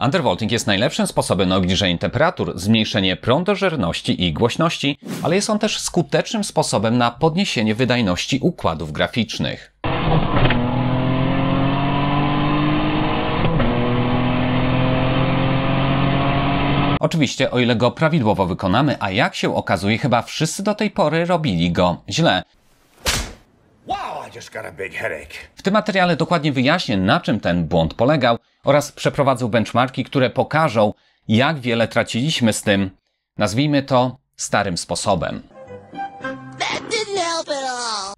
Undervolting jest najlepszym sposobem na obniżenie temperatur, zmniejszenie prądożerności i głośności, ale jest on też skutecznym sposobem na podniesienie wydajności układów graficznych. Oczywiście, o ile go prawidłowo wykonamy, a jak się okazuje, chyba wszyscy do tej pory robili go źle. W tym materiale dokładnie wyjaśnię, na czym ten błąd polegał oraz przeprowadzę benchmarki, które pokażą, jak wiele traciliśmy z tym, nazwijmy to, starym sposobem.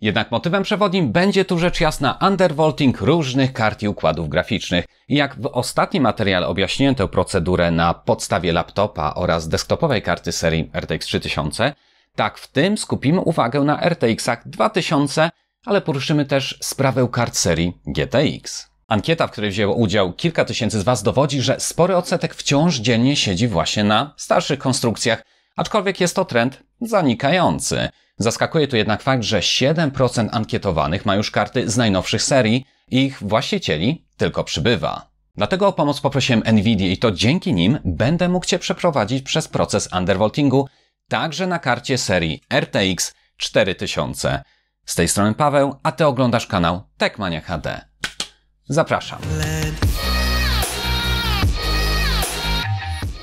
Jednak motywem przewodnim będzie tu rzecz jasna undervolting różnych kart i układów graficznych. Jak w ostatnim materiale objaśniłem tę procedurę na podstawie laptopa oraz desktopowej karty serii RTX 3000, tak w tym skupimy uwagę na RTX-ach 2000 ale poruszymy też sprawę kart serii GTX. Ankieta, w której wzięło udział kilka tysięcy z Was, dowodzi, że spory odsetek wciąż dziennie siedzi właśnie na starszych konstrukcjach, aczkolwiek jest to trend zanikający. Zaskakuje tu jednak fakt, że 7% ankietowanych ma już karty z najnowszych serii i ich właścicieli tylko przybywa. Dlatego o pomoc poprosiłem Nvidia i to dzięki nim będę mógł Cię przeprowadzić przez proces undervoltingu także na karcie serii RTX 4000. Z tej strony Paweł, a Ty oglądasz kanał Techmania HD. Zapraszam.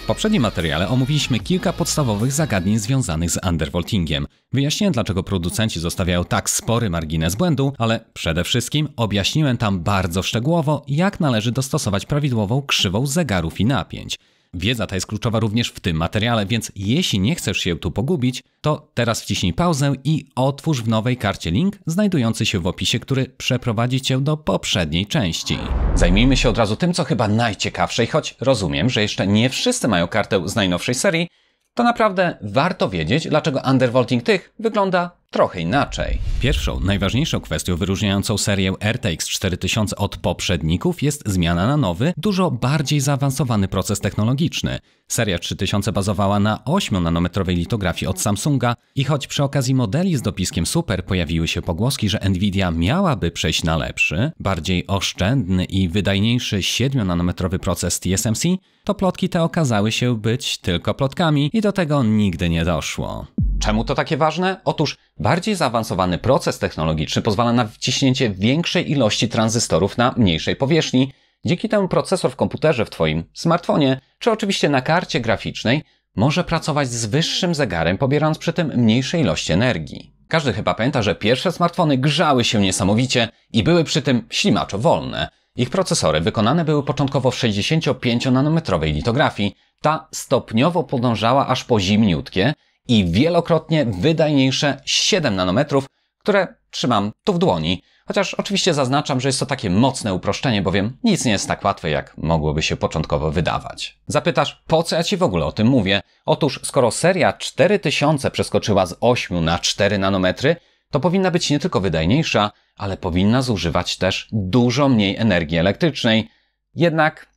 W poprzednim materiale omówiliśmy kilka podstawowych zagadnień związanych z undervoltingiem. Wyjaśniłem, dlaczego producenci zostawiają tak spory margines błędu, ale przede wszystkim objaśniłem tam bardzo szczegółowo, jak należy dostosować prawidłową krzywą zegarów i napięć. Wiedza ta jest kluczowa również w tym materiale, więc jeśli nie chcesz się tu pogubić, to teraz wciśnij pauzę i otwórz w nowej karcie link znajdujący się w opisie, który przeprowadzi cię do poprzedniej części. Zajmijmy się od razu tym, co chyba najciekawsze i choć rozumiem, że jeszcze nie wszyscy mają kartę z najnowszej serii, to naprawdę warto wiedzieć, dlaczego undervolting tych wygląda trochę inaczej. Pierwszą, najważniejszą kwestią wyróżniającą serię RTX 4000 od poprzedników jest zmiana na nowy, dużo bardziej zaawansowany proces technologiczny. Seria 3000 bazowała na 8-nanometrowej litografii od Samsunga i choć przy okazji modeli z dopiskiem Super pojawiły się pogłoski, że Nvidia miałaby przejść na lepszy, bardziej oszczędny i wydajniejszy 7-nanometrowy proces TSMC, to plotki te okazały się być tylko plotkami i do tego nigdy nie doszło. Czemu to takie ważne? Otóż Bardziej zaawansowany proces technologiczny pozwala na wciśnięcie większej ilości tranzystorów na mniejszej powierzchni. Dzięki temu procesor w komputerze, w Twoim smartfonie, czy oczywiście na karcie graficznej, może pracować z wyższym zegarem, pobierając przy tym mniejsze ilości energii. Każdy chyba pamięta, że pierwsze smartfony grzały się niesamowicie i były przy tym ślimaczo wolne. Ich procesory wykonane były początkowo w 65-nanometrowej litografii. Ta stopniowo podążała aż po zimniutkie, i wielokrotnie wydajniejsze 7 nanometrów, które trzymam tu w dłoni. Chociaż oczywiście zaznaczam, że jest to takie mocne uproszczenie, bowiem nic nie jest tak łatwe, jak mogłoby się początkowo wydawać. Zapytasz, po co ja Ci w ogóle o tym mówię? Otóż, skoro seria 4000 przeskoczyła z 8 na 4 nanometry, to powinna być nie tylko wydajniejsza, ale powinna zużywać też dużo mniej energii elektrycznej. Jednak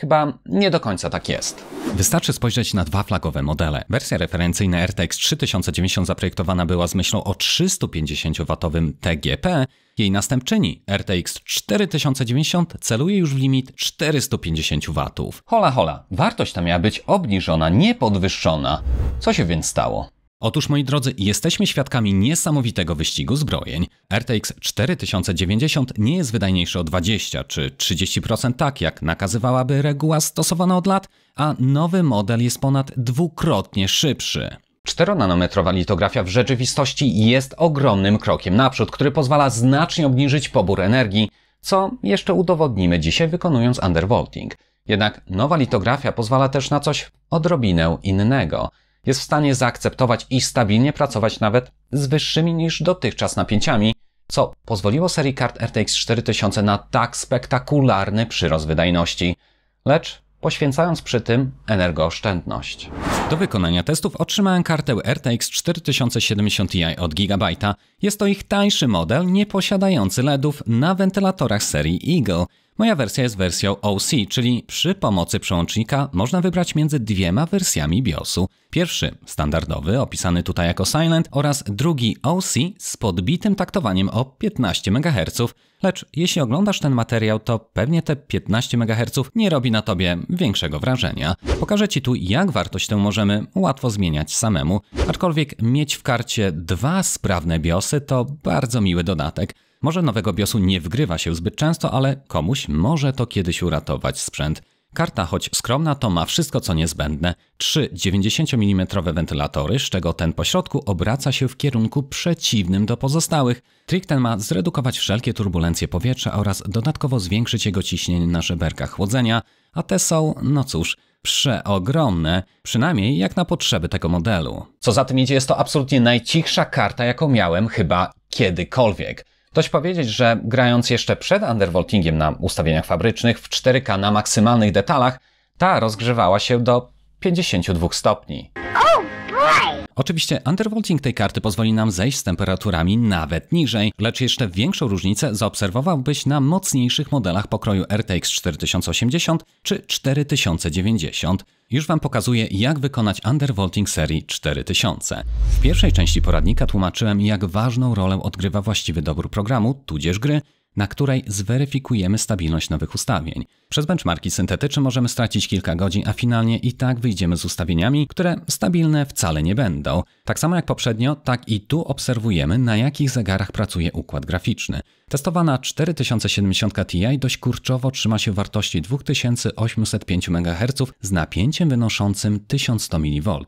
Chyba nie do końca tak jest. Wystarczy spojrzeć na dwa flagowe modele. Wersja referencyjna RTX 3090 zaprojektowana była z myślą o 350W TGP, jej następczyni RTX 4090 celuje już w limit 450W. Hola hola, wartość ta miała być obniżona, nie podwyższona. Co się więc stało? Otóż moi drodzy, jesteśmy świadkami niesamowitego wyścigu zbrojeń. RTX 4090 nie jest wydajniejszy o 20 czy 30% tak, jak nakazywałaby reguła stosowana od lat, a nowy model jest ponad dwukrotnie szybszy. 4-nanometrowa litografia w rzeczywistości jest ogromnym krokiem naprzód, który pozwala znacznie obniżyć pobór energii, co jeszcze udowodnimy dzisiaj wykonując undervolting. Jednak nowa litografia pozwala też na coś odrobinę innego – jest w stanie zaakceptować i stabilnie pracować nawet z wyższymi niż dotychczas napięciami, co pozwoliło serii kart RTX 4000 na tak spektakularny przyrost wydajności. Lecz poświęcając przy tym energooszczędność. Do wykonania testów otrzymałem kartę RTX 4070 Ti od Gigabyte'a. Jest to ich tańszy model, nie posiadający LEDów na wentylatorach serii Eagle. Moja wersja jest wersją OC, czyli przy pomocy przełącznika można wybrać między dwiema wersjami BIOSu. Pierwszy, standardowy, opisany tutaj jako Silent oraz drugi OC z podbitym taktowaniem o 15 MHz. Lecz jeśli oglądasz ten materiał, to pewnie te 15 MHz nie robi na tobie większego wrażenia. Pokażę ci tu jak wartość tę możemy łatwo zmieniać samemu, aczkolwiek mieć w karcie dwa sprawne BIOSy to bardzo miły dodatek. Może nowego BIOSu nie wgrywa się zbyt często, ale komuś może to kiedyś uratować sprzęt. Karta, choć skromna, to ma wszystko co niezbędne. Trzy 90 mm wentylatory, z czego ten pośrodku obraca się w kierunku przeciwnym do pozostałych. Trik ten ma zredukować wszelkie turbulencje powietrza oraz dodatkowo zwiększyć jego ciśnienie na żeberkach chłodzenia, a te są, no cóż, przeogromne, przynajmniej jak na potrzeby tego modelu. Co za tym idzie, jest to absolutnie najcichsza karta, jaką miałem chyba kiedykolwiek. Dość powiedzieć, że grając jeszcze przed undervoltingiem na ustawieniach fabrycznych w 4K na maksymalnych detalach, ta rozgrzewała się do 52 stopni. Oczywiście undervolting tej karty pozwoli nam zejść z temperaturami nawet niżej, lecz jeszcze większą różnicę zaobserwowałbyś na mocniejszych modelach pokroju RTX 4080 czy 4090. Już Wam pokazuję, jak wykonać undervolting serii 4000. W pierwszej części poradnika tłumaczyłem, jak ważną rolę odgrywa właściwy dobór programu, tudzież gry, na której zweryfikujemy stabilność nowych ustawień. Przez benchmarki syntetyczne możemy stracić kilka godzin, a finalnie i tak wyjdziemy z ustawieniami, które stabilne wcale nie będą. Tak samo jak poprzednio, tak i tu obserwujemy, na jakich zegarach pracuje układ graficzny. Testowana 4070 Ti dość kurczowo trzyma się wartości 2805 MHz z napięciem wynoszącym 1100 mV.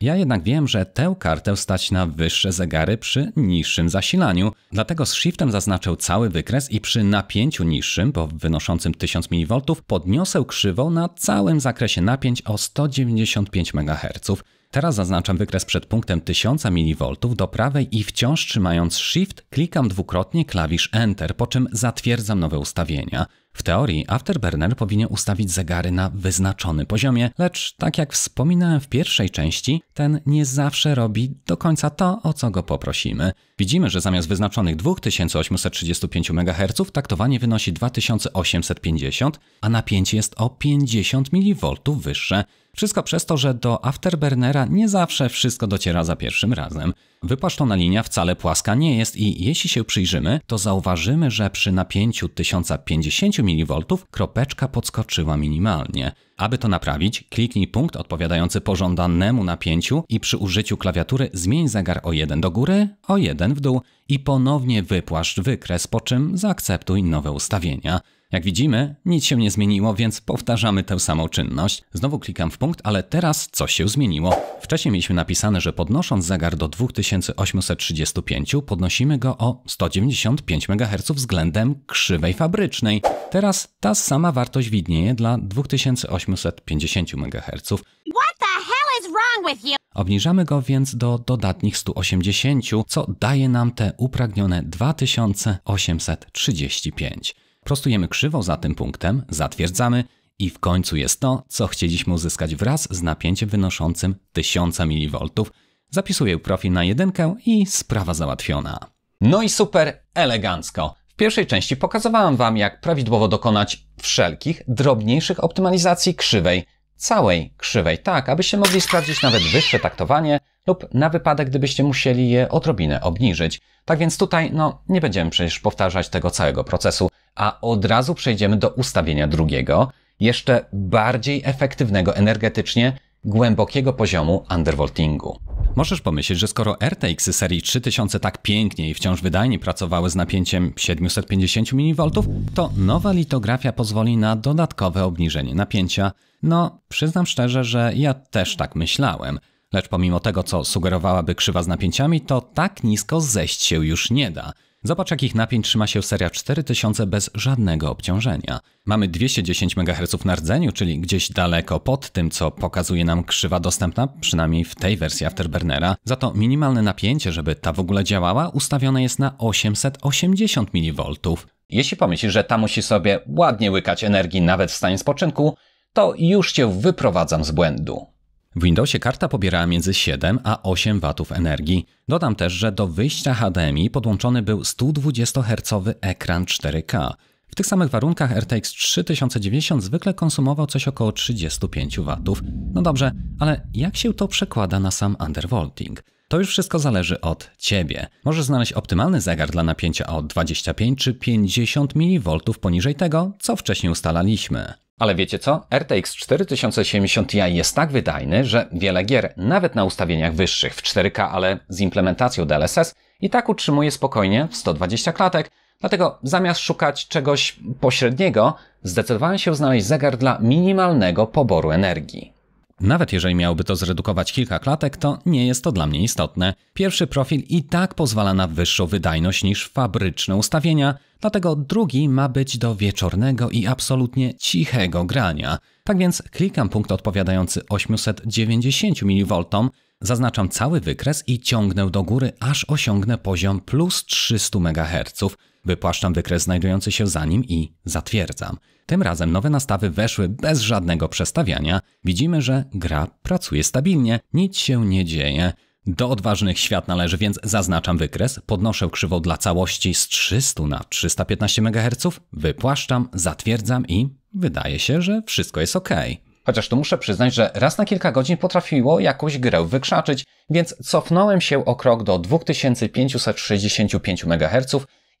Ja jednak wiem, że tę kartę stać na wyższe zegary przy niższym zasilaniu, dlatego z shiftem zaznaczę cały wykres i przy napięciu niższym, bo wynoszącym 1000 mV, podniosę krzywą na całym zakresie napięć o 195 MHz. Teraz zaznaczam wykres przed punktem 1000 mV do prawej i wciąż trzymając Shift klikam dwukrotnie klawisz Enter, po czym zatwierdzam nowe ustawienia. W teorii Afterburner powinien ustawić zegary na wyznaczony poziomie, lecz tak jak wspominałem w pierwszej części, ten nie zawsze robi do końca to, o co go poprosimy. Widzimy, że zamiast wyznaczonych 2835 MHz taktowanie wynosi 2850, a napięcie jest o 50 mV wyższe. Wszystko przez to, że do afterburnera nie zawsze wszystko dociera za pierwszym razem. Wypłaszczona linia wcale płaska nie jest i jeśli się przyjrzymy, to zauważymy, że przy napięciu 1050 mV kropeczka podskoczyła minimalnie. Aby to naprawić, kliknij punkt odpowiadający pożądanemu napięciu i przy użyciu klawiatury zmień zegar o 1 do góry, o 1 w dół i ponownie wypłaszcz wykres, po czym zaakceptuj nowe ustawienia. Jak widzimy, nic się nie zmieniło, więc powtarzamy tę samą czynność. Znowu klikam w punkt, ale teraz coś się zmieniło. Wcześniej mieliśmy napisane, że podnosząc zegar do 2835 podnosimy go o 195 MHz względem krzywej fabrycznej. Teraz ta sama wartość widnieje dla 2850 MHz. Obniżamy go więc do dodatnich 180, co daje nam te upragnione 2835. Prostujemy krzywo za tym punktem, zatwierdzamy i w końcu jest to, co chcieliśmy uzyskać wraz z napięciem wynoszącym 1000 mV. Zapisuję profil na jedynkę i sprawa załatwiona. No i super elegancko. W pierwszej części pokazywałem Wam, jak prawidłowo dokonać wszelkich drobniejszych optymalizacji krzywej całej krzywej, tak abyście mogli sprawdzić nawet wyższe taktowanie lub na wypadek, gdybyście musieli je odrobinę obniżyć. Tak więc tutaj, no, nie będziemy przecież powtarzać tego całego procesu, a od razu przejdziemy do ustawienia drugiego, jeszcze bardziej efektywnego energetycznie, głębokiego poziomu undervoltingu. Możesz pomyśleć, że skoro RTX serii 3000 tak pięknie i wciąż wydajnie pracowały z napięciem 750 mV, to nowa litografia pozwoli na dodatkowe obniżenie napięcia no, przyznam szczerze, że ja też tak myślałem. Lecz pomimo tego, co sugerowałaby krzywa z napięciami, to tak nisko zejść się już nie da. Zobacz, jakich napięć trzyma się seria 4000 bez żadnego obciążenia. Mamy 210 MHz na rdzeniu, czyli gdzieś daleko pod tym, co pokazuje nam krzywa dostępna, przynajmniej w tej wersji Afterburnera. Za to minimalne napięcie, żeby ta w ogóle działała, ustawione jest na 880 mV. Jeśli pomyślisz, że ta musi sobie ładnie łykać energii nawet w stanie spoczynku, to już cię wyprowadzam z błędu. W Windowsie karta pobierała między 7 a 8 W energii. Dodam też, że do wyjścia HDMI podłączony był 120 Hz ekran 4K. W tych samych warunkach RTX 3090 zwykle konsumował coś około 35 W. No dobrze, ale jak się to przekłada na sam undervolting? To już wszystko zależy od Ciebie. Możesz znaleźć optymalny zegar dla napięcia od 25 czy 50 mV poniżej tego, co wcześniej ustalaliśmy. Ale wiecie co? RTX 4070 Ti jest tak wydajny, że wiele gier, nawet na ustawieniach wyższych w 4K, ale z implementacją DLSS, i tak utrzymuje spokojnie w 120 klatek. Dlatego zamiast szukać czegoś pośredniego, zdecydowałem się znaleźć zegar dla minimalnego poboru energii. Nawet jeżeli miałby to zredukować kilka klatek, to nie jest to dla mnie istotne. Pierwszy profil i tak pozwala na wyższą wydajność niż fabryczne ustawienia, dlatego drugi ma być do wieczornego i absolutnie cichego grania. Tak więc klikam punkt odpowiadający 890 mV, zaznaczam cały wykres i ciągnę do góry, aż osiągnę poziom plus 300 MHz. Wypłaszczam dekret znajdujący się za nim i zatwierdzam. Tym razem nowe nastawy weszły bez żadnego przestawiania. Widzimy, że gra pracuje stabilnie, nic się nie dzieje. Do odważnych świat należy więc zaznaczam wykres, podnoszę krzywą dla całości z 300 na 315 MHz, wypłaszczam, zatwierdzam i wydaje się, że wszystko jest ok. Chociaż tu muszę przyznać, że raz na kilka godzin potrafiło jakąś grę wykrzaczyć, więc cofnąłem się o krok do 2565 MHz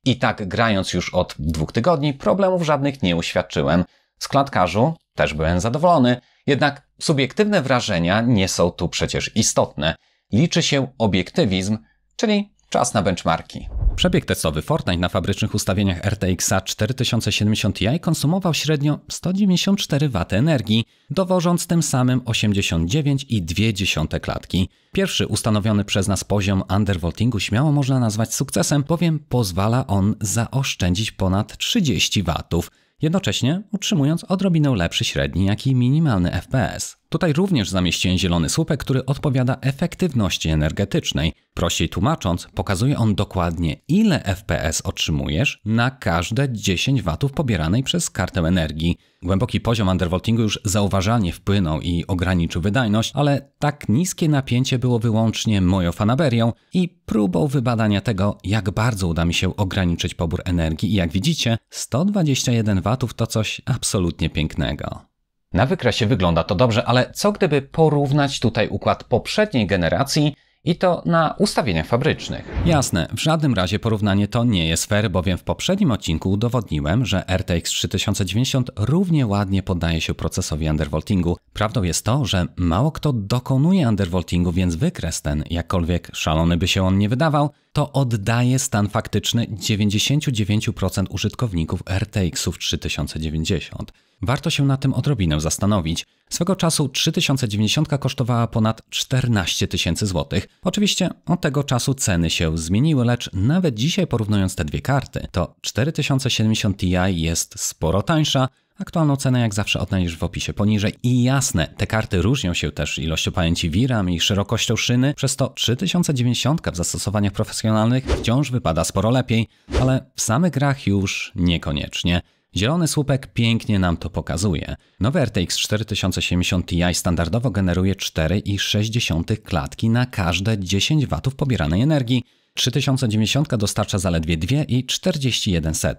i tak grając już od dwóch tygodni, problemów żadnych nie uświadczyłem. Z klatkarzu też byłem zadowolony, jednak subiektywne wrażenia nie są tu przecież istotne. Liczy się obiektywizm, czyli czas na benchmarki. Przebieg testowy Fortnite na fabrycznych ustawieniach RTX A4000 4070 i konsumował średnio 194 W energii, dowożąc tym samym 89,2 klatki. Pierwszy ustanowiony przez nas poziom undervoltingu śmiało można nazwać sukcesem, bowiem pozwala on zaoszczędzić ponad 30 W, jednocześnie utrzymując odrobinę lepszy średni, jak i minimalny FPS. Tutaj również zamieściłem zielony słupek, który odpowiada efektywności energetycznej. Prościej tłumacząc, pokazuje on dokładnie ile FPS otrzymujesz na każde 10 W pobieranej przez kartę energii. Głęboki poziom undervoltingu już zauważalnie wpłynął i ograniczył wydajność, ale tak niskie napięcie było wyłącznie moją fanaberią i próbą wybadania tego, jak bardzo uda mi się ograniczyć pobór energii i jak widzicie, 121 W to coś absolutnie pięknego. Na wykresie wygląda to dobrze, ale co gdyby porównać tutaj układ poprzedniej generacji i to na ustawieniach fabrycznych. Jasne, w żadnym razie porównanie to nie jest fair, bowiem w poprzednim odcinku udowodniłem, że RTX 3090 równie ładnie poddaje się procesowi undervoltingu. Prawdą jest to, że mało kto dokonuje undervoltingu, więc wykres ten, jakkolwiek szalony by się on nie wydawał, to oddaje stan faktyczny 99% użytkowników RTX-ów 3090. Warto się na tym odrobinę zastanowić. Swego czasu 3090 kosztowała ponad 14 tysięcy złotych. Oczywiście od tego czasu ceny się zmieniły, lecz nawet dzisiaj porównując te dwie karty, to 4070 Ti jest sporo tańsza, Aktualną cenę jak zawsze odnajdziesz w opisie poniżej. I jasne, te karty różnią się też ilością pamięci VRAM i szerokością szyny, przez to 3090 w zastosowaniach profesjonalnych wciąż wypada sporo lepiej, ale w samych grach już niekoniecznie. Zielony słupek pięknie nam to pokazuje. Nowy RTX 4070 Ti standardowo generuje 4,6 klatki na każde 10 W pobieranej energii, 3090 dostarcza zaledwie 2,41.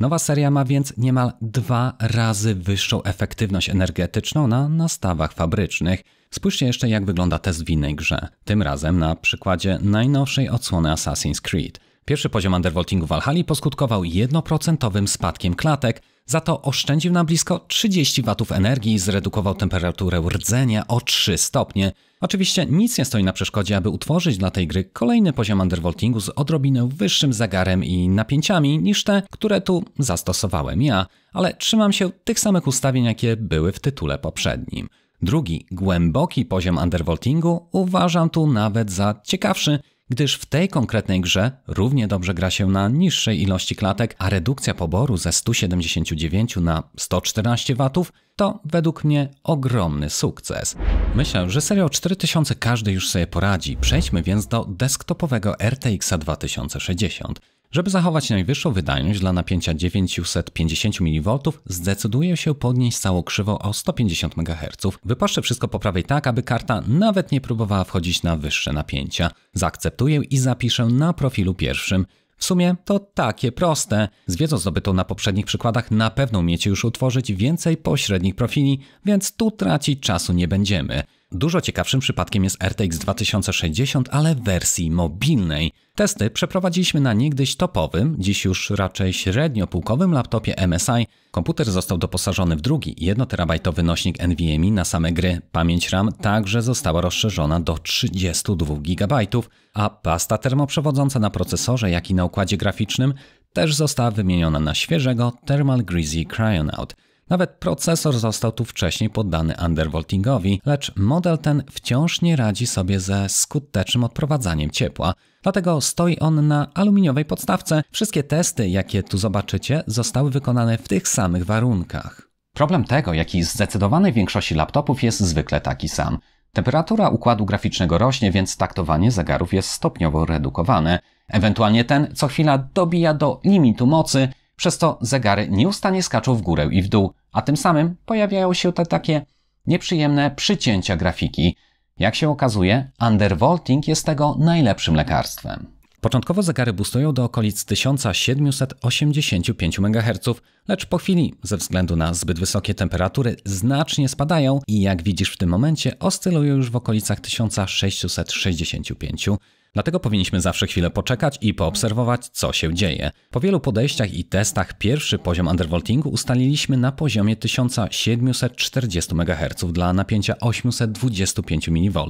Nowa seria ma więc niemal dwa razy wyższą efektywność energetyczną na nastawach fabrycznych. Spójrzcie jeszcze jak wygląda test w innej grze, tym razem na przykładzie najnowszej odsłony Assassin's Creed. Pierwszy poziom undervoltingu Alhali poskutkował 1% spadkiem klatek, za to oszczędził na blisko 30 W energii i zredukował temperaturę rdzenia o 3 stopnie. Oczywiście nic nie stoi na przeszkodzie, aby utworzyć dla tej gry kolejny poziom undervoltingu z odrobinę wyższym zagarem i napięciami niż te, które tu zastosowałem ja, ale trzymam się tych samych ustawień, jakie były w tytule poprzednim. Drugi, głęboki poziom undervoltingu uważam tu nawet za ciekawszy, gdyż w tej konkretnej grze równie dobrze gra się na niższej ilości klatek, a redukcja poboru ze 179 na 114 W to według mnie ogromny sukces. Myślę, że serio 4000 każdy już sobie poradzi, przejdźmy więc do desktopowego RTX 2060. Żeby zachować najwyższą wydajność dla napięcia 950 mV, zdecyduję się podnieść całą krzywą o 150 MHz. Wypaszczę wszystko po prawej tak, aby karta nawet nie próbowała wchodzić na wyższe napięcia. Zaakceptuję i zapiszę na profilu pierwszym. W sumie to takie proste. Z wiedzą zdobytą na poprzednich przykładach na pewno umiecie już utworzyć więcej pośrednich profili, więc tu tracić czasu nie będziemy. Dużo ciekawszym przypadkiem jest RTX 2060, ale w wersji mobilnej. Testy przeprowadziliśmy na niegdyś topowym, dziś już raczej średnio półkowym laptopie MSI. Komputer został doposażony w drugi 1TB nośnik NVMe na same gry. Pamięć RAM także została rozszerzona do 32 GB, a pasta termoprzewodząca na procesorze, jak i na układzie graficznym też została wymieniona na świeżego Thermal Greasy Cryonaut. Nawet procesor został tu wcześniej poddany undervoltingowi, lecz model ten wciąż nie radzi sobie ze skutecznym odprowadzaniem ciepła. Dlatego stoi on na aluminiowej podstawce. Wszystkie testy, jakie tu zobaczycie, zostały wykonane w tych samych warunkach. Problem tego, jaki i zdecydowanej większości laptopów jest zwykle taki sam. Temperatura układu graficznego rośnie, więc taktowanie zegarów jest stopniowo redukowane. Ewentualnie ten co chwila dobija do limitu mocy, przez to zegary nieustannie skaczą w górę i w dół, a tym samym pojawiają się te takie nieprzyjemne przycięcia grafiki. Jak się okazuje, undervolting jest tego najlepszym lekarstwem. Początkowo zegary boostują do okolic 1785 MHz, lecz po chwili, ze względu na zbyt wysokie temperatury, znacznie spadają i jak widzisz w tym momencie oscylują już w okolicach 1665 MHz. Dlatego powinniśmy zawsze chwilę poczekać i poobserwować, co się dzieje. Po wielu podejściach i testach pierwszy poziom undervoltingu ustaliliśmy na poziomie 1740 MHz dla napięcia 825 mV.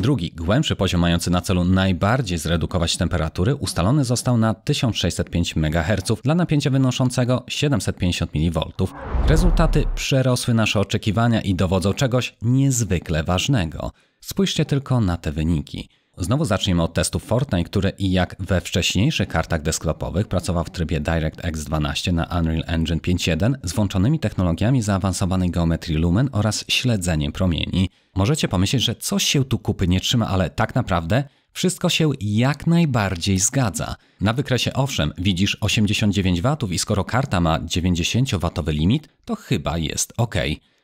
Drugi, głębszy poziom mający na celu najbardziej zredukować temperatury ustalony został na 1605 MHz dla napięcia wynoszącego 750 mV. Rezultaty przerosły nasze oczekiwania i dowodzą czegoś niezwykle ważnego. Spójrzcie tylko na te wyniki. Znowu zaczniemy od testu Fortnite, który i jak we wcześniejszych kartach desktopowych pracował w trybie DirectX 12 na Unreal Engine 5.1 z włączonymi technologiami zaawansowanej geometrii lumen oraz śledzeniem promieni. Możecie pomyśleć, że coś się tu kupy nie trzyma, ale tak naprawdę wszystko się jak najbardziej zgadza. Na wykresie owszem, widzisz 89 W i skoro karta ma 90 W limit, to chyba jest ok.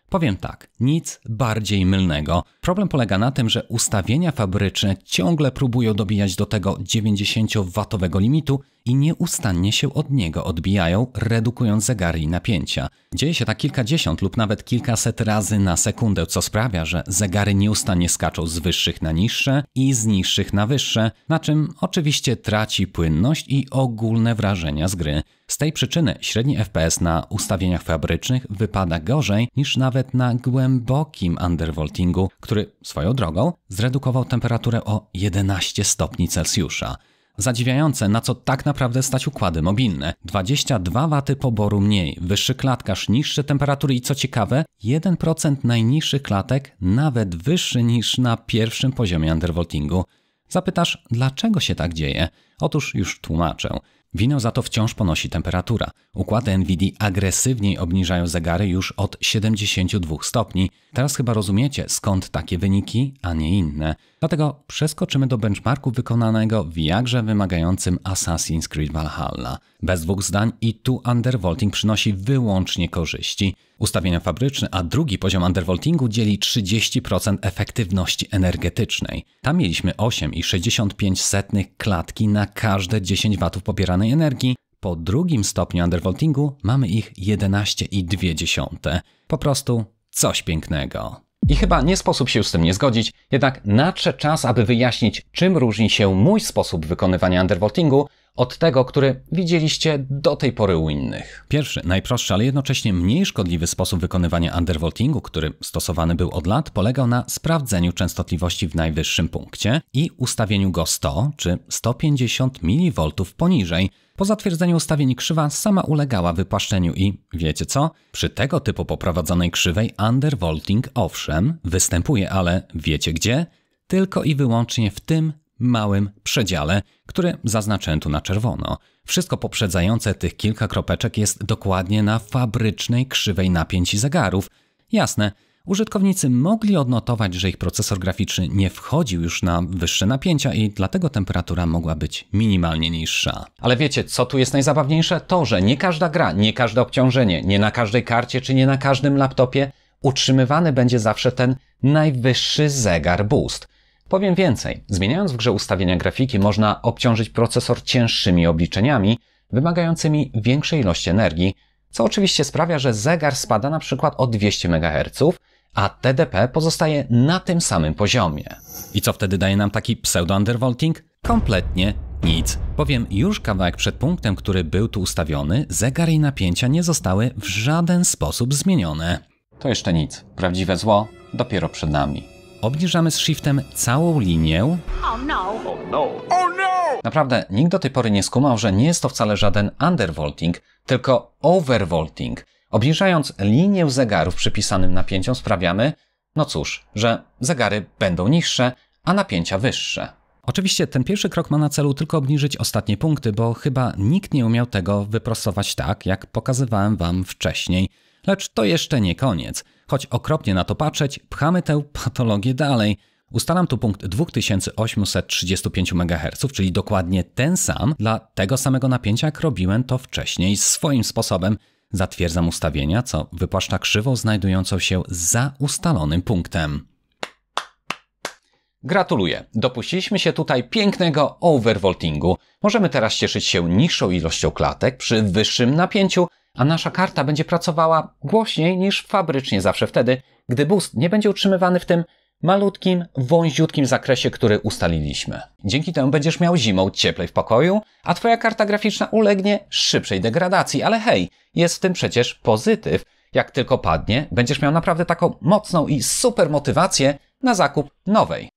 Powiem tak, nic bardziej mylnego. Problem polega na tym, że ustawienia fabryczne ciągle próbują dobijać do tego 90W limitu i nieustannie się od niego odbijają, redukując zegary i napięcia. Dzieje się tak kilkadziesiąt lub nawet kilkaset razy na sekundę, co sprawia, że zegary nieustannie skaczą z wyższych na niższe i z niższych na wyższe, na czym oczywiście traci płynność i ogólne wrażenia z gry. Z tej przyczyny średni FPS na ustawieniach fabrycznych wypada gorzej niż nawet na głębokim undervoltingu, który który swoją drogą zredukował temperaturę o 11 stopni Celsjusza. Zadziwiające, na co tak naprawdę stać układy mobilne. 22 waty poboru mniej, wyższy klatkaż, niższe temperatury i co ciekawe, 1% najniższych klatek nawet wyższy niż na pierwszym poziomie undervoltingu. Zapytasz, dlaczego się tak dzieje? Otóż już tłumaczę. Winę za to wciąż ponosi temperatura. Układy NVIDII agresywniej obniżają zegary już od 72 stopni. Teraz chyba rozumiecie, skąd takie wyniki, a nie inne. Dlatego przeskoczymy do benchmarku wykonanego w jakże wymagającym Assassin's Creed Valhalla. Bez dwóch zdań i tu undervolting przynosi wyłącznie korzyści ustawienia fabryczne, a drugi poziom undervoltingu dzieli 30% efektywności energetycznej. Tam mieliśmy 8,65 klatki na każde 10 W pobieranej energii, po drugim stopniu undervoltingu mamy ich 11,2. Po prostu coś pięknego. I chyba nie sposób się z tym nie zgodzić, jednak nadszedł czas, aby wyjaśnić, czym różni się mój sposób wykonywania undervoltingu od tego, który widzieliście do tej pory u innych. Pierwszy, najprostszy, ale jednocześnie mniej szkodliwy sposób wykonywania undervoltingu, który stosowany był od lat, polegał na sprawdzeniu częstotliwości w najwyższym punkcie i ustawieniu go 100 czy 150 mV poniżej. Po zatwierdzeniu ustawień krzywa sama ulegała wypłaszczeniu i wiecie co? Przy tego typu poprowadzonej krzywej undervolting owszem występuje, ale wiecie gdzie? Tylko i wyłącznie w tym małym przedziale, który zaznaczę tu na czerwono. Wszystko poprzedzające tych kilka kropeczek jest dokładnie na fabrycznej krzywej napięci zegarów. Jasne, użytkownicy mogli odnotować, że ich procesor graficzny nie wchodził już na wyższe napięcia i dlatego temperatura mogła być minimalnie niższa. Ale wiecie, co tu jest najzabawniejsze? To, że nie każda gra, nie każde obciążenie, nie na każdej karcie czy nie na każdym laptopie utrzymywany będzie zawsze ten najwyższy zegar boost. Powiem więcej, zmieniając w grze ustawienia grafiki można obciążyć procesor cięższymi obliczeniami, wymagającymi większej ilości energii, co oczywiście sprawia, że zegar spada na przykład o 200 MHz, a TDP pozostaje na tym samym poziomie. I co wtedy daje nam taki pseudo-undervolting? Kompletnie nic, bowiem już kawałek przed punktem, który był tu ustawiony, zegar i napięcia nie zostały w żaden sposób zmienione. To jeszcze nic, prawdziwe zło dopiero przed nami. Obniżamy z shiftem całą linię. Oh no. Oh no. Oh no. Naprawdę, nikt do tej pory nie skumał, że nie jest to wcale żaden undervolting, tylko overvolting. Obniżając linię zegarów przypisanym napięciom sprawiamy, no cóż, że zegary będą niższe, a napięcia wyższe. Oczywiście ten pierwszy krok ma na celu tylko obniżyć ostatnie punkty, bo chyba nikt nie umiał tego wyprostować tak, jak pokazywałem Wam wcześniej. Lecz to jeszcze nie koniec. Choć okropnie na to patrzeć, pchamy tę patologię dalej. Ustalam tu punkt 2835 MHz, czyli dokładnie ten sam dla tego samego napięcia, jak robiłem to wcześniej swoim sposobem. Zatwierdzam ustawienia, co wypłaszcza krzywą znajdującą się za ustalonym punktem. Gratuluję. Dopuściliśmy się tutaj pięknego overvoltingu. Możemy teraz cieszyć się niższą ilością klatek przy wyższym napięciu, a nasza karta będzie pracowała głośniej niż fabrycznie zawsze wtedy, gdy boost nie będzie utrzymywany w tym malutkim, wąziutkim zakresie, który ustaliliśmy. Dzięki temu będziesz miał zimą cieplej w pokoju, a twoja karta graficzna ulegnie szybszej degradacji, ale hej, jest w tym przecież pozytyw. Jak tylko padnie, będziesz miał naprawdę taką mocną i super motywację na zakup nowej.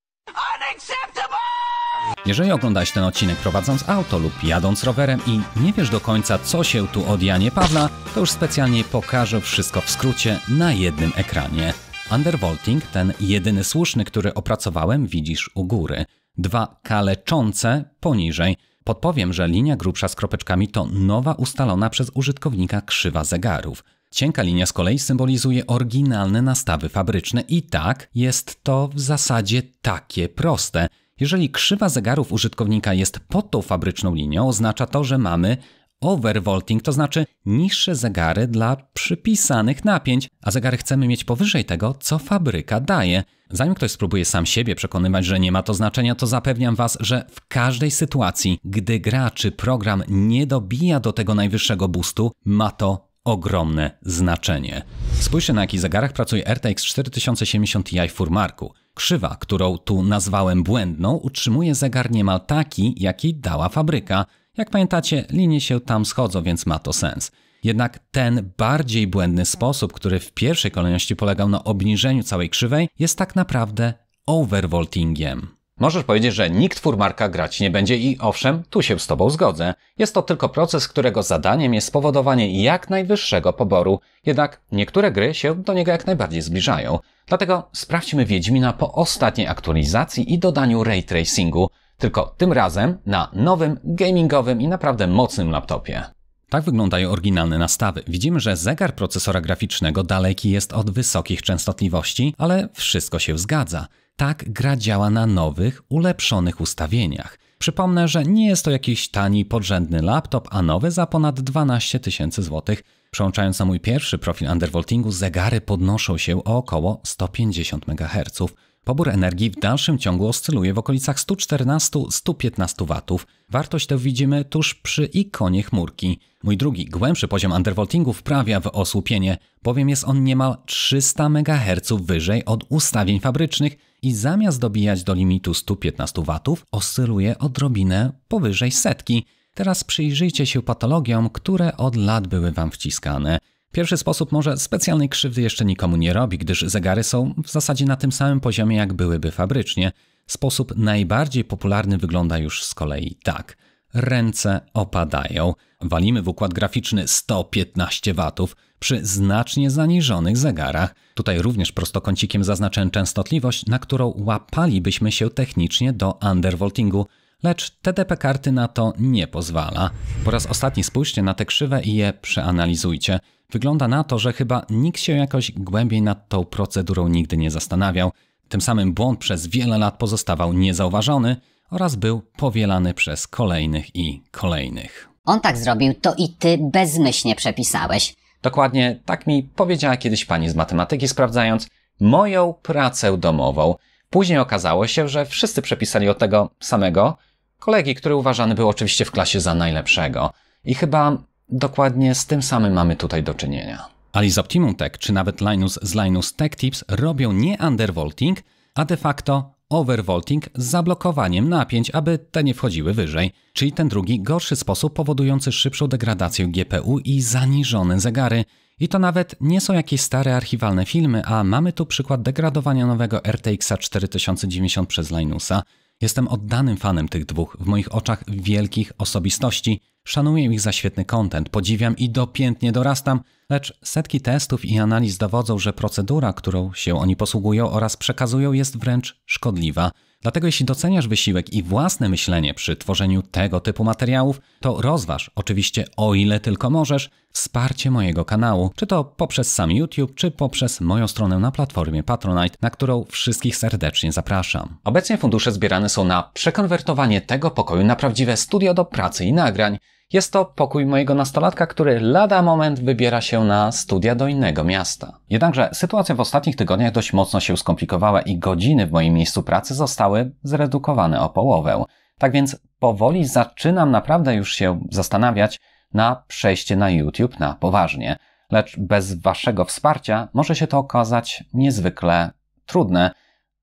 Jeżeli oglądasz ten odcinek prowadząc auto lub jadąc rowerem i nie wiesz do końca co się tu od Janie Pawla, to już specjalnie pokażę wszystko w skrócie na jednym ekranie. Undervolting, ten jedyny słuszny, który opracowałem, widzisz u góry. Dwa kaleczące poniżej. Podpowiem, że linia grubsza z kropeczkami to nowa ustalona przez użytkownika krzywa zegarów. Cienka linia z kolei symbolizuje oryginalne nastawy fabryczne i tak jest to w zasadzie takie proste – jeżeli krzywa zegarów użytkownika jest pod tą fabryczną linią, oznacza to, że mamy overvolting, to znaczy niższe zegary dla przypisanych napięć, a zegary chcemy mieć powyżej tego, co fabryka daje. Zanim ktoś spróbuje sam siebie przekonywać, że nie ma to znaczenia, to zapewniam Was, że w każdej sytuacji, gdy gra czy program nie dobija do tego najwyższego boostu, ma to ogromne znaczenie. Spójrzcie na jaki zegarach pracuje RTX 4070 Ti w Furmarku. Krzywa, którą tu nazwałem błędną, utrzymuje zegar niemal taki, jaki dała fabryka. Jak pamiętacie, linie się tam schodzą, więc ma to sens. Jednak ten bardziej błędny sposób, który w pierwszej kolejności polegał na obniżeniu całej krzywej, jest tak naprawdę overvoltingiem. Możesz powiedzieć, że nikt furmarka grać nie będzie i owszem, tu się z Tobą zgodzę. Jest to tylko proces, którego zadaniem jest spowodowanie jak najwyższego poboru, jednak niektóre gry się do niego jak najbardziej zbliżają. Dlatego sprawdźmy Wiedźmina po ostatniej aktualizacji i dodaniu ray tracingu, tylko tym razem na nowym, gamingowym i naprawdę mocnym laptopie. Tak wyglądają oryginalne nastawy. Widzimy, że zegar procesora graficznego daleki jest od wysokich częstotliwości, ale wszystko się zgadza. Tak gra działa na nowych, ulepszonych ustawieniach. Przypomnę, że nie jest to jakiś tani, podrzędny laptop, a nowy za ponad 12 tysięcy złotych. Przełączając na mój pierwszy profil undervoltingu, zegary podnoszą się o około 150 MHz. Pobór energii w dalszym ciągu oscyluje w okolicach 114-115 W. Wartość tę widzimy tuż przy ikonie chmurki. Mój drugi, głębszy poziom undervoltingu wprawia w osłupienie, bowiem jest on niemal 300 MHz wyżej od ustawień fabrycznych, i zamiast dobijać do limitu 115 W oscyluje odrobinę powyżej setki. Teraz przyjrzyjcie się patologiom, które od lat były Wam wciskane. Pierwszy sposób może specjalnej krzywdy jeszcze nikomu nie robi, gdyż zegary są w zasadzie na tym samym poziomie jak byłyby fabrycznie. Sposób najbardziej popularny wygląda już z kolei tak. Ręce opadają. Walimy w układ graficzny 115 watów przy znacznie zaniżonych zegarach. Tutaj również prostokącikiem zaznaczę częstotliwość, na którą łapalibyśmy się technicznie do undervoltingu, lecz TDP karty na to nie pozwala. Po raz ostatni spójrzcie na te krzywe i je przeanalizujcie. Wygląda na to, że chyba nikt się jakoś głębiej nad tą procedurą nigdy nie zastanawiał. Tym samym błąd przez wiele lat pozostawał niezauważony oraz był powielany przez kolejnych i kolejnych. On tak zrobił, to i ty bezmyślnie przepisałeś. Dokładnie tak mi powiedziała kiedyś pani z matematyki, sprawdzając moją pracę domową. Później okazało się, że wszyscy przepisali od tego samego kolegi, który uważany był oczywiście w klasie za najlepszego. I chyba dokładnie z tym samym mamy tutaj do czynienia. Ali z Optimum Tech czy nawet Linus z Linus Tech Tips robią nie undervolting, a de facto overvolting z zablokowaniem napięć, aby te nie wchodziły wyżej, czyli ten drugi gorszy sposób powodujący szybszą degradację GPU i zaniżone zegary. I to nawet nie są jakieś stare archiwalne filmy, a mamy tu przykład degradowania nowego RTX 4090 przez Linusa. Jestem oddanym fanem tych dwóch, w moich oczach wielkich osobistości, Szanuję ich za świetny kontent, podziwiam i dopiętnie dorastam, lecz setki testów i analiz dowodzą, że procedura, którą się oni posługują oraz przekazują jest wręcz szkodliwa Dlatego jeśli doceniasz wysiłek i własne myślenie przy tworzeniu tego typu materiałów, to rozważ, oczywiście o ile tylko możesz, wsparcie mojego kanału, czy to poprzez sam YouTube, czy poprzez moją stronę na platformie Patronite, na którą wszystkich serdecznie zapraszam. Obecnie fundusze zbierane są na przekonwertowanie tego pokoju na prawdziwe studio do pracy i nagrań, jest to pokój mojego nastolatka, który lada moment wybiera się na studia do innego miasta. Jednakże sytuacja w ostatnich tygodniach dość mocno się skomplikowała i godziny w moim miejscu pracy zostały zredukowane o połowę. Tak więc powoli zaczynam naprawdę już się zastanawiać na przejście na YouTube na poważnie. Lecz bez Waszego wsparcia może się to okazać niezwykle trudne,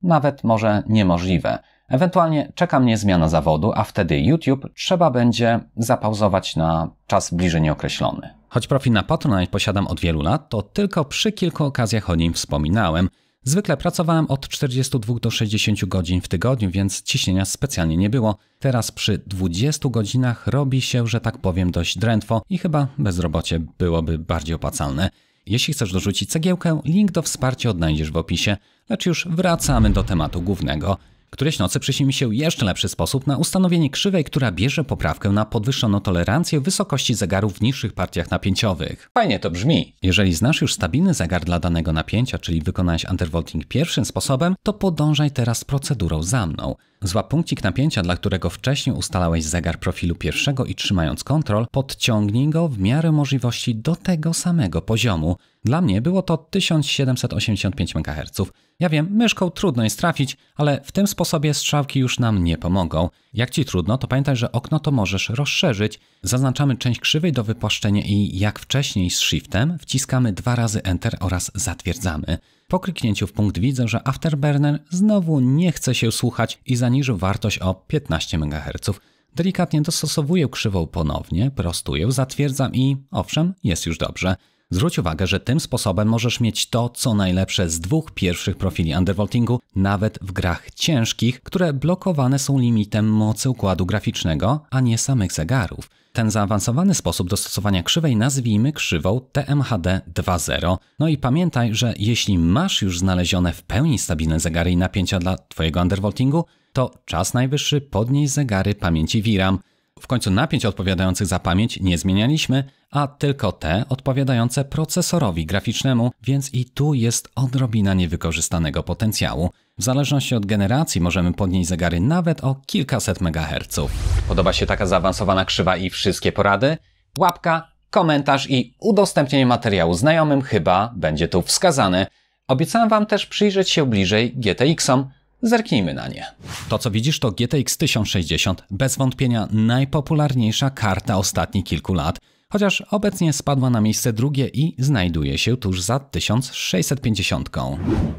nawet może niemożliwe. Ewentualnie czeka mnie zmiana zawodu, a wtedy YouTube trzeba będzie zapauzować na czas bliżej nieokreślony. Choć profil na Patronite posiadam od wielu lat, to tylko przy kilku okazjach o nim wspominałem. Zwykle pracowałem od 42 do 60 godzin w tygodniu, więc ciśnienia specjalnie nie było. Teraz przy 20 godzinach robi się, że tak powiem, dość drętwo i chyba bezrobocie byłoby bardziej opłacalne. Jeśli chcesz dorzucić cegiełkę, link do wsparcia odnajdziesz w opisie, lecz już wracamy do tematu głównego. Któreś nocy przyśni mi się jeszcze lepszy sposób na ustanowienie krzywej, która bierze poprawkę na podwyższoną tolerancję wysokości zegarów w niższych partiach napięciowych. Fajnie to brzmi. Jeżeli znasz już stabilny zegar dla danego napięcia, czyli wykonałeś undervolting pierwszym sposobem, to podążaj teraz procedurą za mną. Złap punkcik napięcia, dla którego wcześniej ustalałeś zegar profilu pierwszego i trzymając kontrol, podciągnij go w miarę możliwości do tego samego poziomu. Dla mnie było to 1785 MHz. Ja wiem, myszką trudno jest trafić, ale w tym sposobie strzałki już nam nie pomogą. Jak ci trudno, to pamiętaj, że okno to możesz rozszerzyć. Zaznaczamy część krzywej do wypłaszczenia i jak wcześniej z Shiftem wciskamy dwa razy Enter oraz zatwierdzamy. Po kliknięciu w punkt widzę, że Afterburner znowu nie chce się słuchać i zaniżył wartość o 15 MHz. Delikatnie dostosowuję krzywą ponownie, prostuję, zatwierdzam i owszem, jest już dobrze. Zwróć uwagę, że tym sposobem możesz mieć to, co najlepsze z dwóch pierwszych profili undervoltingu, nawet w grach ciężkich, które blokowane są limitem mocy układu graficznego, a nie samych zegarów. Ten zaawansowany sposób dostosowania krzywej nazwijmy krzywą TMHD 2.0. No i pamiętaj, że jeśli masz już znalezione w pełni stabilne zegary i napięcia dla Twojego undervoltingu, to czas najwyższy podnieść zegary pamięci VRAM. W końcu napięć odpowiadających za pamięć nie zmienialiśmy, a tylko te odpowiadające procesorowi graficznemu, więc i tu jest odrobina niewykorzystanego potencjału. W zależności od generacji możemy podnieść zegary nawet o kilkaset megaherców. Podoba się taka zaawansowana krzywa i wszystkie porady? Łapka, komentarz i udostępnienie materiału znajomym chyba będzie tu wskazane. Obiecałem Wam też przyjrzeć się bliżej GTX-om, Zerknijmy na nie. To co widzisz to GTX 1060, bez wątpienia najpopularniejsza karta ostatnich kilku lat, chociaż obecnie spadła na miejsce drugie i znajduje się tuż za 1650.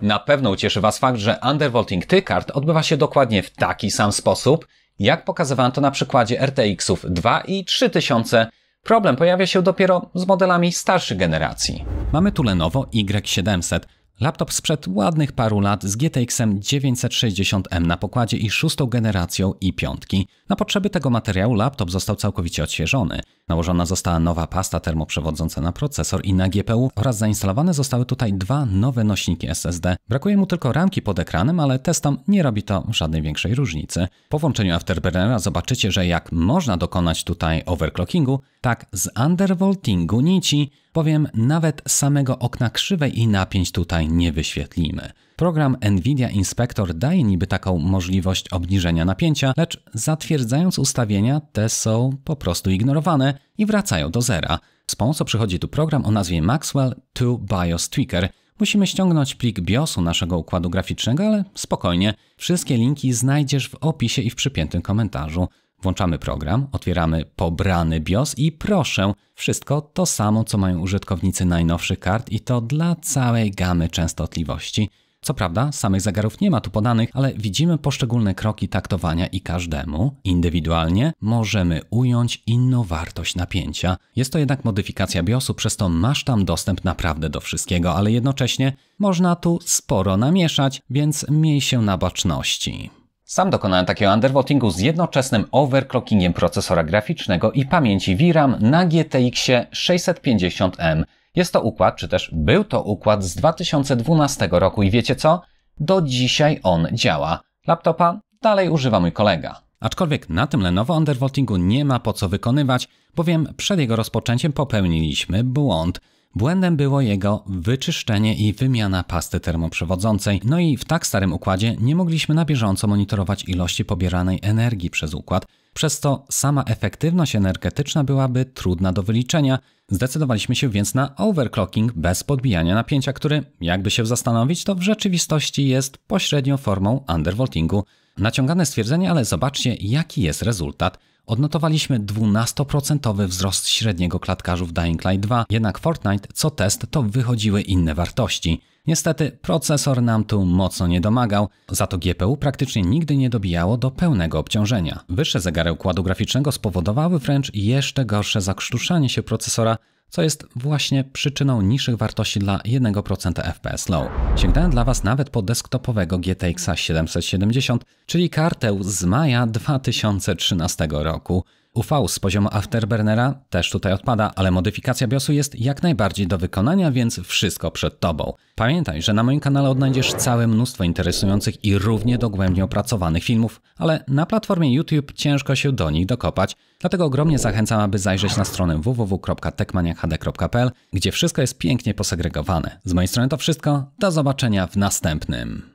Na pewno ucieszy Was fakt, że undervolting tych kart odbywa się dokładnie w taki sam sposób, jak pokazywałem to na przykładzie RTX-ów 2 i 3000, Problem pojawia się dopiero z modelami starszych generacji. Mamy tu Lenovo Y700, Laptop sprzed ładnych paru lat z GTX-em 960M na pokładzie i szóstą generacją i piątki Na potrzeby tego materiału laptop został całkowicie odświeżony. Nałożona została nowa pasta termoprzewodząca na procesor i na GPU oraz zainstalowane zostały tutaj dwa nowe nośniki SSD. Brakuje mu tylko ramki pod ekranem, ale testom nie robi to żadnej większej różnicy. Po włączeniu Afterburnera zobaczycie, że jak można dokonać tutaj overclockingu, tak z undervoltingu nici bowiem nawet samego okna krzywej i napięć tutaj nie wyświetlimy. Program NVIDIA Inspector daje niby taką możliwość obniżenia napięcia, lecz zatwierdzając ustawienia te są po prostu ignorowane i wracają do zera. Z pomocą przychodzi tu program o nazwie Maxwell 2 BIOS Tweaker, Musimy ściągnąć plik BIOSu naszego układu graficznego, ale spokojnie, wszystkie linki znajdziesz w opisie i w przypiętym komentarzu. Włączamy program, otwieramy pobrany BIOS i proszę, wszystko to samo co mają użytkownicy najnowszych kart i to dla całej gamy częstotliwości. Co prawda, samych zegarów nie ma tu podanych, ale widzimy poszczególne kroki taktowania i każdemu, indywidualnie, możemy ująć inną wartość napięcia. Jest to jednak modyfikacja BIOSu, przez to masz tam dostęp naprawdę do wszystkiego, ale jednocześnie można tu sporo namieszać, więc miej się na baczności. Sam dokonałem takiego undervotingu z jednoczesnym overclockingiem procesora graficznego i pamięci VRAM na GTX 650M. Jest to układ, czy też był to układ z 2012 roku i wiecie co? Do dzisiaj on działa. Laptopa dalej używa mój kolega. Aczkolwiek na tym Lenovo Undervoltingu nie ma po co wykonywać, bowiem przed jego rozpoczęciem popełniliśmy błąd. Błędem było jego wyczyszczenie i wymiana pasty termoprzewodzącej, no i w tak starym układzie nie mogliśmy na bieżąco monitorować ilości pobieranej energii przez układ, przez to sama efektywność energetyczna byłaby trudna do wyliczenia. Zdecydowaliśmy się więc na overclocking bez podbijania napięcia, który, jakby się zastanowić, to w rzeczywistości jest pośrednią formą undervoltingu. Naciągane stwierdzenie, ale zobaczcie, jaki jest rezultat – Odnotowaliśmy 12% wzrost średniego klatkarzu w Dying Light 2, jednak Fortnite co test to wychodziły inne wartości. Niestety procesor nam tu mocno nie domagał, za to GPU praktycznie nigdy nie dobijało do pełnego obciążenia. Wyższe zegary układu graficznego spowodowały wręcz jeszcze gorsze zakrztuszanie się procesora, co jest właśnie przyczyną niższych wartości dla 1% FPS Low. Sięgnąłem dla Was nawet po desktopowego GTX 770, czyli kartę z maja 2013 roku. UV z poziomu Afterburnera też tutaj odpada, ale modyfikacja BIOSu jest jak najbardziej do wykonania, więc wszystko przed Tobą. Pamiętaj, że na moim kanale odnajdziesz całe mnóstwo interesujących i równie dogłębnie opracowanych filmów, ale na platformie YouTube ciężko się do nich dokopać, dlatego ogromnie zachęcam, aby zajrzeć na stronę www.tekmaniahd.pl, gdzie wszystko jest pięknie posegregowane. Z mojej strony to wszystko, do zobaczenia w następnym.